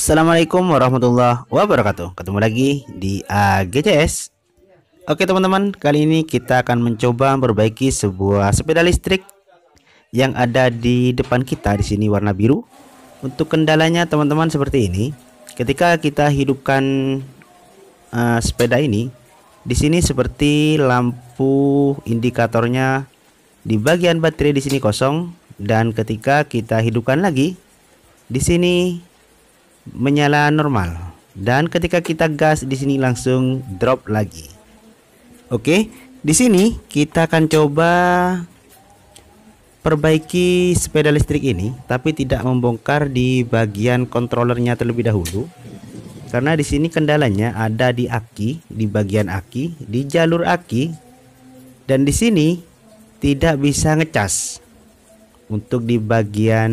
Assalamualaikum warahmatullahi wabarakatuh Ketemu lagi di AGCS Oke teman-teman Kali ini kita akan mencoba memperbaiki sebuah sepeda listrik Yang ada di depan kita di sini warna biru Untuk kendalanya teman-teman seperti ini Ketika kita hidupkan uh, sepeda ini Di sini seperti lampu indikatornya Di bagian baterai di sini kosong Dan ketika kita hidupkan lagi di sini menyala normal dan ketika kita gas di sini langsung drop lagi oke di sini kita akan coba perbaiki sepeda listrik ini tapi tidak membongkar di bagian kontrolernya terlebih dahulu karena di sini kendalanya ada di aki di bagian aki di jalur aki dan di sini tidak bisa ngecas untuk di bagian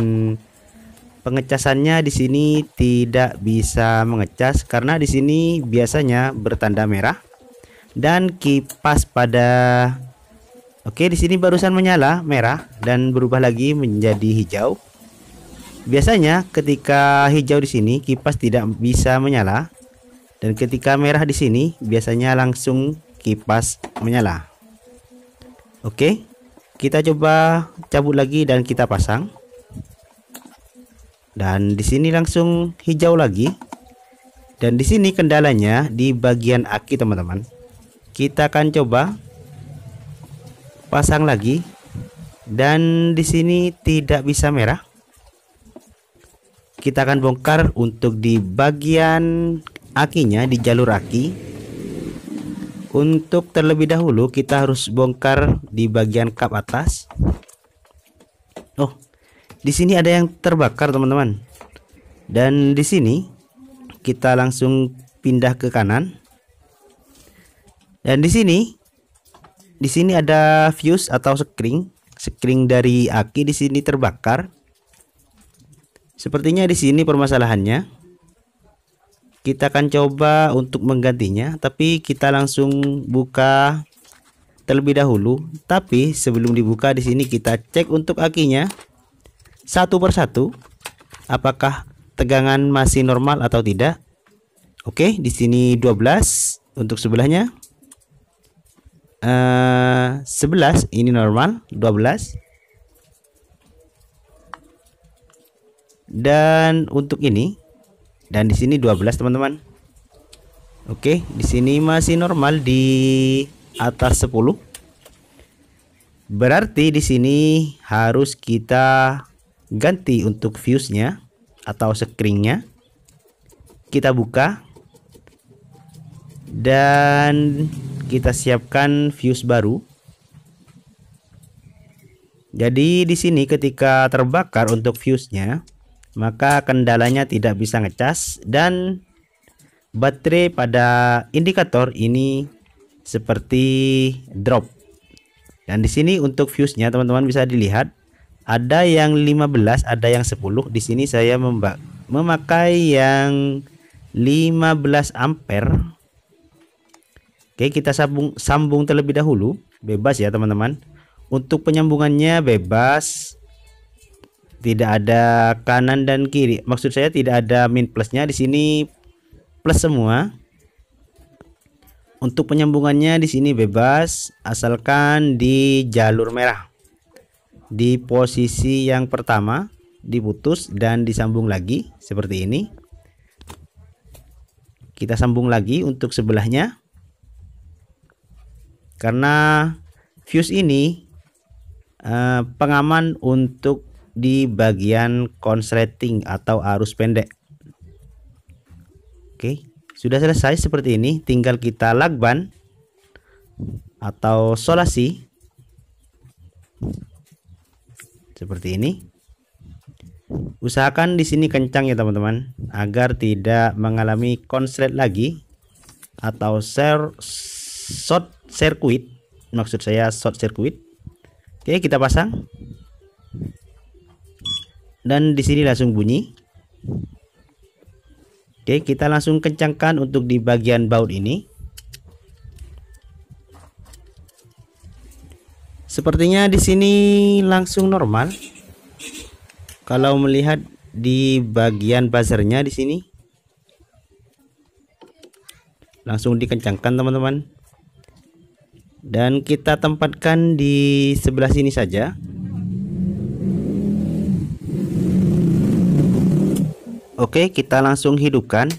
Pengecasannya di sini tidak bisa mengecas karena di sini biasanya bertanda merah dan kipas pada Oke, di sini barusan menyala merah dan berubah lagi menjadi hijau. Biasanya ketika hijau di sini kipas tidak bisa menyala dan ketika merah di sini biasanya langsung kipas menyala. Oke, kita coba cabut lagi dan kita pasang dan di sini langsung hijau lagi dan di sini kendalanya di bagian aki teman-teman kita akan coba pasang lagi dan di sini tidak bisa merah kita akan bongkar untuk di bagian akinya di jalur aki untuk terlebih dahulu kita harus bongkar di bagian kap atas oh di sini ada yang terbakar, teman-teman. Dan di sini kita langsung pindah ke kanan. Dan di sini di sini ada fuse atau screen screen dari aki di sini terbakar. Sepertinya di sini permasalahannya. Kita akan coba untuk menggantinya, tapi kita langsung buka terlebih dahulu. Tapi sebelum dibuka di sini kita cek untuk akinya satu persatu apakah tegangan masih normal atau tidak. Oke, di sini 12 untuk sebelahnya. Uh, eh, 11 ini normal, 12. Dan untuk ini dan di sini 12, teman-teman. Oke, di sini masih normal di atas 10. Berarti di sini harus kita ganti untuk fuse-nya atau screen-nya. kita buka dan kita siapkan fuse baru jadi di sini ketika terbakar untuk fuse-nya, maka kendalanya tidak bisa ngecas dan baterai pada indikator ini seperti drop dan di sini untuk fuse-nya teman-teman bisa dilihat ada yang 15, ada yang 10. Di sini saya memakai yang 15 ampere. Oke, kita sambung sambung terlebih dahulu. Bebas ya, teman-teman. Untuk penyambungannya bebas. Tidak ada kanan dan kiri. Maksud saya tidak ada min plusnya di sini plus semua. Untuk penyambungannya di sini bebas asalkan di jalur merah di posisi yang pertama diputus dan disambung lagi seperti ini kita sambung lagi untuk sebelahnya karena fuse ini eh, pengaman untuk di bagian konsleting atau arus pendek oke sudah selesai seperti ini tinggal kita lagban atau solasi seperti ini. Usahakan di sini kencang ya teman-teman agar tidak mengalami konslet lagi atau share short circuit maksud saya short circuit. Oke, kita pasang. Dan di sini langsung bunyi. Oke, kita langsung kencangkan untuk di bagian baut ini. Sepertinya di sini langsung normal. Kalau melihat di bagian buzzernya di sini langsung dikencangkan teman-teman. Dan kita tempatkan di sebelah sini saja. Oke, kita langsung hidupkan.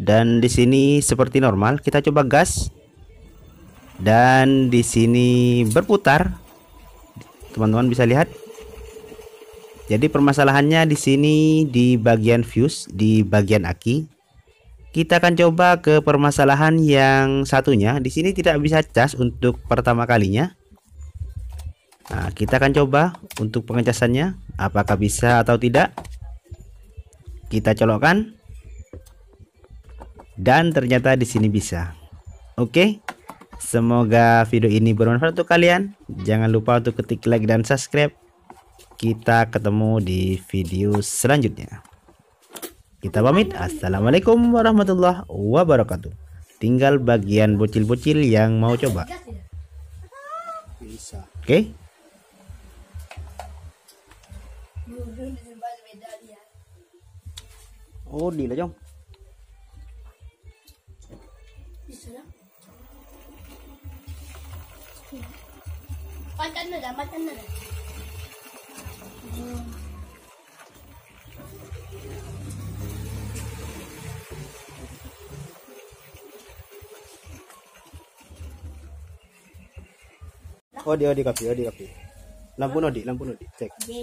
Dan di sini seperti normal, kita coba gas dan di sini berputar teman-teman bisa lihat jadi permasalahannya di sini di bagian fuse di bagian aki kita akan coba ke permasalahan yang satunya di sini tidak bisa cas untuk pertama kalinya nah, kita akan coba untuk pengecasannya apakah bisa atau tidak kita colokkan dan ternyata di sini bisa oke okay? Semoga video ini bermanfaat untuk kalian. Jangan lupa untuk ketik like dan subscribe. Kita ketemu di video selanjutnya. Kita pamit. Assalamualaikum warahmatullahi wabarakatuh. Tinggal bagian bocil-bocil yang mau coba. Oke. Okay? Oh, di lah, മറ്റന്നത് മറ്റന്നത് Odi odi kopi odi kopi. Lampu nodi lampu nodi cek. Di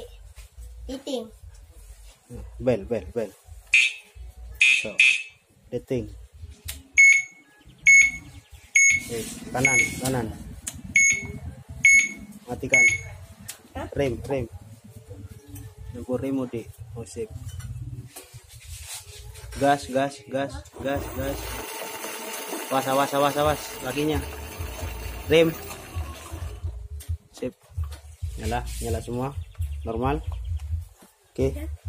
dating. Bel bel bel. So dating. Eh, kanan kanan matikan rem rem nunggu rem udah osip oh, gas gas gas gas gas was was was was laginya rem sip nyala nyala semua normal oke okay.